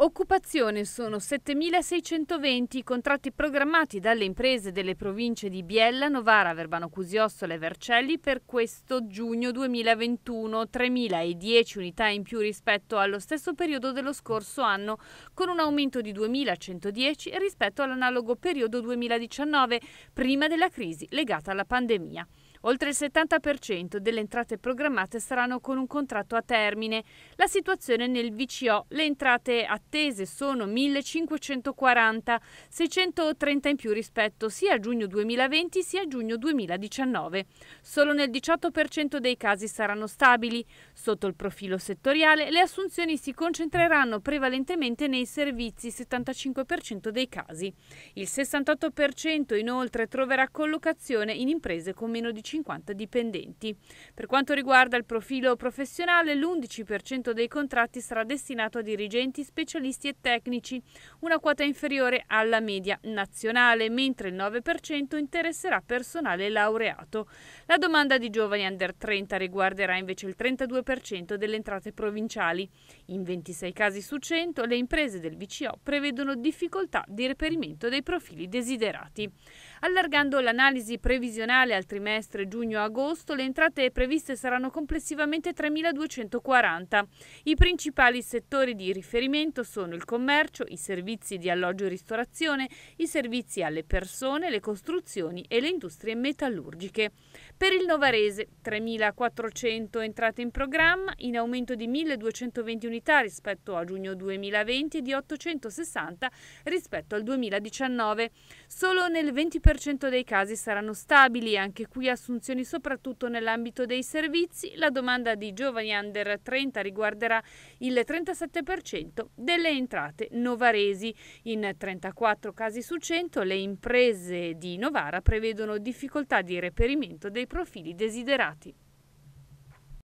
Occupazione sono 7.620 i contratti programmati dalle imprese delle province di Biella, Novara, Verbano Cusiossola e Vercelli per questo giugno 2021, 3.010 unità in più rispetto allo stesso periodo dello scorso anno, con un aumento di 2.110 rispetto all'analogo periodo 2019, prima della crisi legata alla pandemia. Oltre il 70% delle entrate programmate saranno con un contratto a termine. La situazione nel VCO, le entrate attese sono 1540, 630 in più rispetto sia a giugno 2020 sia a giugno 2019. Solo nel 18% dei casi saranno stabili. Sotto il profilo settoriale le assunzioni si concentreranno prevalentemente nei servizi, 75% dei casi. Il 68% inoltre troverà collocazione in imprese con meno di 50 dipendenti. Per quanto riguarda il profilo professionale, l'11% dei contratti sarà destinato a dirigenti, specialisti e tecnici, una quota inferiore alla media nazionale, mentre il 9% interesserà personale laureato. La domanda di giovani under 30 riguarderà invece il 32% delle entrate provinciali. In 26 casi su 100 le imprese del VCO prevedono difficoltà di reperimento dei profili desiderati. Allargando l'analisi previsionale al trimestre mentre giugno-agosto le entrate previste saranno complessivamente 3.240. I principali settori di riferimento sono il commercio, i servizi di alloggio e ristorazione, i servizi alle persone, le costruzioni e le industrie metallurgiche. Per il Novarese 3.400 entrate in programma, in aumento di 1.220 unità rispetto a giugno 2020 e di 860 rispetto al 2019. Solo nel 20% dei casi saranno stabili, anche qui a assunzioni soprattutto nell'ambito dei servizi, la domanda di giovani under 30 riguarderà il 37% delle entrate novaresi. In 34 casi su 100 le imprese di Novara prevedono difficoltà di reperimento dei profili desiderati.